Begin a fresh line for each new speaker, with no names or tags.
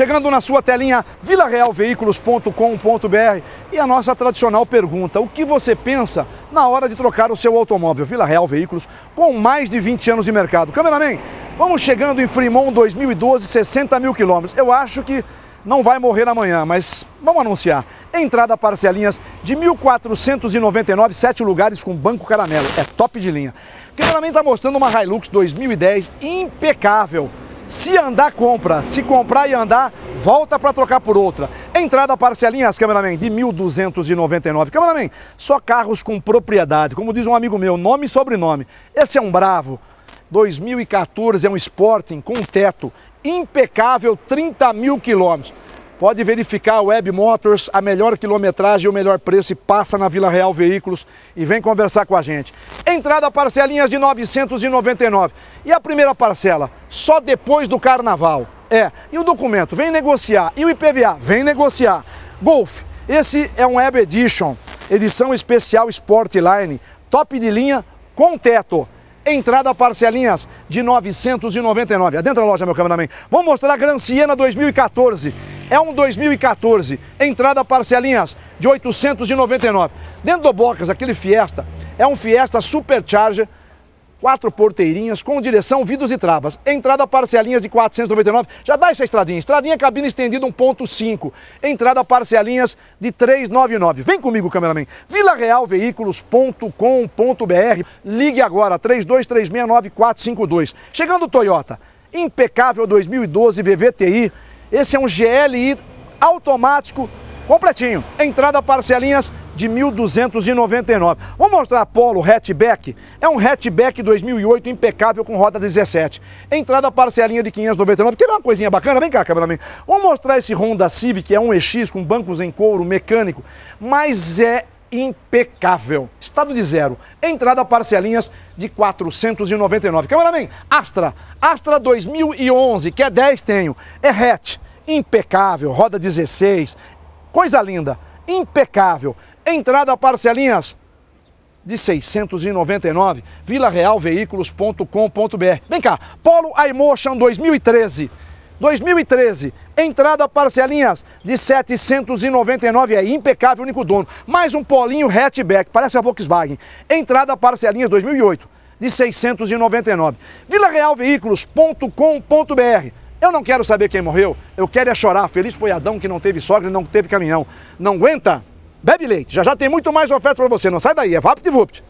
Chegando na sua telinha vilarealveiculos.com.br e a nossa tradicional pergunta: o que você pensa na hora de trocar o seu automóvel? Vila Real Veículos, com mais de 20 anos de mercado. Cameraman, vamos chegando em Fremont 2012, 60 mil quilômetros. Eu acho que não vai morrer amanhã, mas vamos anunciar. Entrada parcelinhas de 1.499, sete lugares com banco caramelo. É top de linha. cameraman está mostrando uma Hilux 2010 impecável. Se andar, compra. Se comprar e andar, volta para trocar por outra. Entrada parcelinhas, cameraman, de 1.299. Cameraman, só carros com propriedade. Como diz um amigo meu, nome e sobrenome. Esse é um bravo. 2014 é um Sporting com teto impecável, 30 mil quilômetros. Pode verificar a Web Motors, a melhor quilometragem, o melhor preço e passa na Vila Real Veículos e vem conversar com a gente. Entrada parcelinhas de 999. E a primeira parcela, só depois do carnaval. É, e o documento, vem negociar. E o IPVA, vem negociar. Golf, esse é um Web Edition, edição especial Sportline, top de linha com teto. Entrada parcelinhas de 999. Adentra a loja, meu cameraman. Vamos mostrar a Gran Siena 2014. É um 2014, entrada parcelinhas de 899. Dentro do Bocas, aquele Fiesta, é um Fiesta Supercharger, quatro porteirinhas, com direção, vidros e travas. Entrada parcelinhas de 499, já dá essa estradinha. Estradinha cabina estendida 1.5, entrada parcelinhas de 399. Vem comigo, cameraman. vilarealveiculos.com.br. Ligue agora, 32369452. Chegando Toyota, impecável 2012 VVTI, esse é um GLI automático completinho. Entrada parcelinhas de 1.299. Vou mostrar a Polo hatchback. É um hatchback 2008 impecável com roda 17. Entrada parcelinha de 599. Quer ver uma coisinha bacana? Vem cá, cameraman. Vou mostrar esse Honda Civic, que é um EX com bancos em couro mecânico, mas é impecável. Estado de zero. Entrada parcelinhas de 499. Cameraman, Astra. Astra 2011, que é 10 tenho. É hatch, impecável. Roda 16. Coisa linda, impecável. Entrada parcelinhas de 699. Vila Real Veículos.com.br. Vem cá, Polo iMotion 2013. 2013, entrada parcelinhas de 799, é impecável, único dono. Mais um polinho hatchback, parece a Volkswagen. Entrada parcelinhas 2008, de 699. VilaRealVeículos.com.br eu não quero saber quem morreu, eu quero é chorar. Feliz foi Adão que não teve sogra e não teve caminhão. Não aguenta? Bebe leite. Já já tem muito mais ofertas para você. Não sai daí, é VaptVupt.